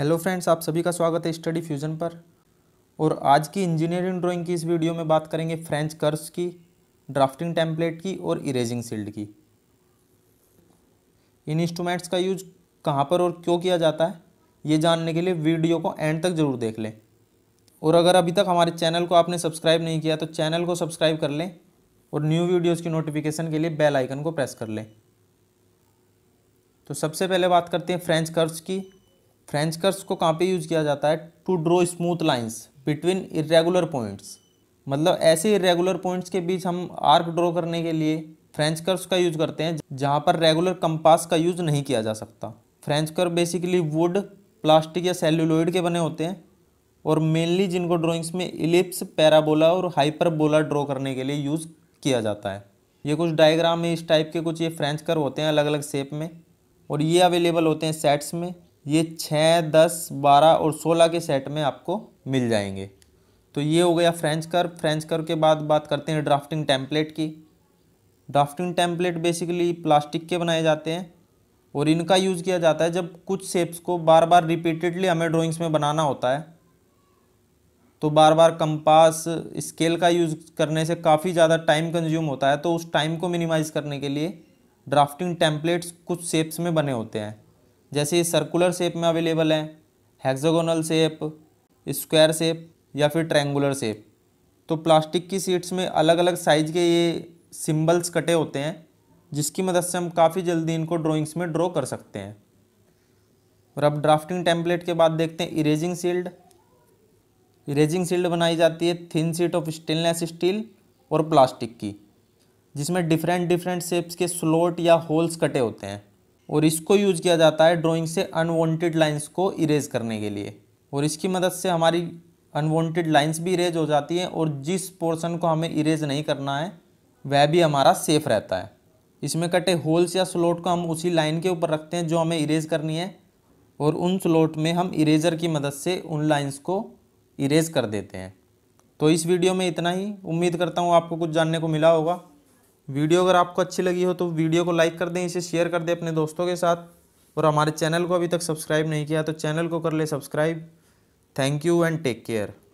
hello friends आप सभी का स्वागत है स्टडी फ्यूजन पर और आज की इंजीनियरिंग ड्राइंग की इस वीडियो में बात करेंगे फ्रेंच कर्व्स की ड्राफ्टिंग टेम्पलेट की और इरेजिंग सील्ड की इन इंस्ट्रूमेंट्स का यूज कहाँ पर और क्यों किया जाता है ये जानने के लिए वीडियो को एंड तक ज़रूर देख लें और अगर अभी तक हमारे चैनल को आपने सब्सक्राइब नहीं किया तो चैनल को सब्सक्राइब कर लें और न्यू वीडियोज़ की नोटिफिकेशन के लिए बेल आइकन को प्रेस कर लें तो सबसे पहले बात करते हैं फ्रेंच कर्व्स की फ्रेंच कर्स को कहाँ पे यूज किया जाता है to draw smooth lines between irregular points मतलब ऐसे इरेगुलर पॉइंट्स के बीच हम आर्क ड्रॉ करने के लिए फ्रेंच कर्व्स का यूज करते हैं जहाँ पर रेगुलर कंपास का यूज नहीं किया जा सकता French curve basically wood plastic या सेल्यूलोइड के बने होते हैं और मेनली जिनको ड्रॉइंग्स में इलिप्स पैराबोला और हाइपरबोला ड्रॉ करने के लिए यूज़ किया जाता है ये कुछ डायग्राम है इस टाइप के कुछ ये फ्रेंच कर्व होते हैं अलग अलग शेप में और ये अवेलेबल होते हैं सेट्स में ये छः दस बारह और सोलह के सेट में आपको मिल जाएंगे तो ये हो गया फ्रेंच कर फ्रेंच कर के बाद बात करते हैं ड्राफ्टिंग टेम्पलेट की ड्राफ्टिंग टेम्पलेट बेसिकली प्लास्टिक के बनाए जाते हैं और इनका यूज़ किया जाता है जब कुछ शेप्स को बार बार रिपीटेडली हमें ड्राइंग्स में बनाना होता है तो बार बार कंपास स्केल का यूज़ करने से काफ़ी ज़्यादा टाइम कंज्यूम होता है तो उस टाइम को मिनिमाइज़ करने के लिए ड्राफ्टिंग टेम्पलेट्स कुछ शेप्स में बने होते हैं जैसे सर्कुलर शेप में अवेलेबल हैं हेक्सागोनल शेप स्क्वायर शेप या फिर ट्रैंगुलर शेप तो प्लास्टिक की सीट्स में अलग अलग साइज़ के ये सिंबल्स कटे होते हैं जिसकी मदद से हम काफ़ी जल्दी इनको ड्राइंग्स में ड्रॉ कर सकते हैं और अब ड्राफ्टिंग टेम्पलेट के बाद देखते हैं इरेजिंग सील्ड इरेजिंग सील्ड बनाई जाती है thin sheet of stainless steel और प्लास्टिक की जिसमें डिफरेंट डिफरेंट शेप्स के स्लोट या होल्स कटे होते हैं और इसको यूज़ किया जाता है ड्राइंग से अनवांटेड लाइंस को इरेज करने के लिए और इसकी मदद से हमारी अनवांटेड लाइंस भी इरेज हो जाती हैं और जिस पोर्शन को हमें इरेज नहीं करना है वह भी हमारा सेफ़ रहता है इसमें कटे होल्स या स्लॉट को हम उसी लाइन के ऊपर रखते हैं जो हमें इरेज करनी है और उन स्लॉट में हम इरेजर की मदद से उन लाइंस को इरेज कर देते हैं तो इस वीडियो में इतना ही उम्मीद करता हूँ आपको कुछ जानने को मिला होगा वीडियो अगर आपको अच्छी लगी हो तो वीडियो को लाइक कर दें इसे शेयर कर दें अपने दोस्तों के साथ और हमारे चैनल को अभी तक सब्सक्राइब नहीं किया तो चैनल को कर ले subscribe thank you and take care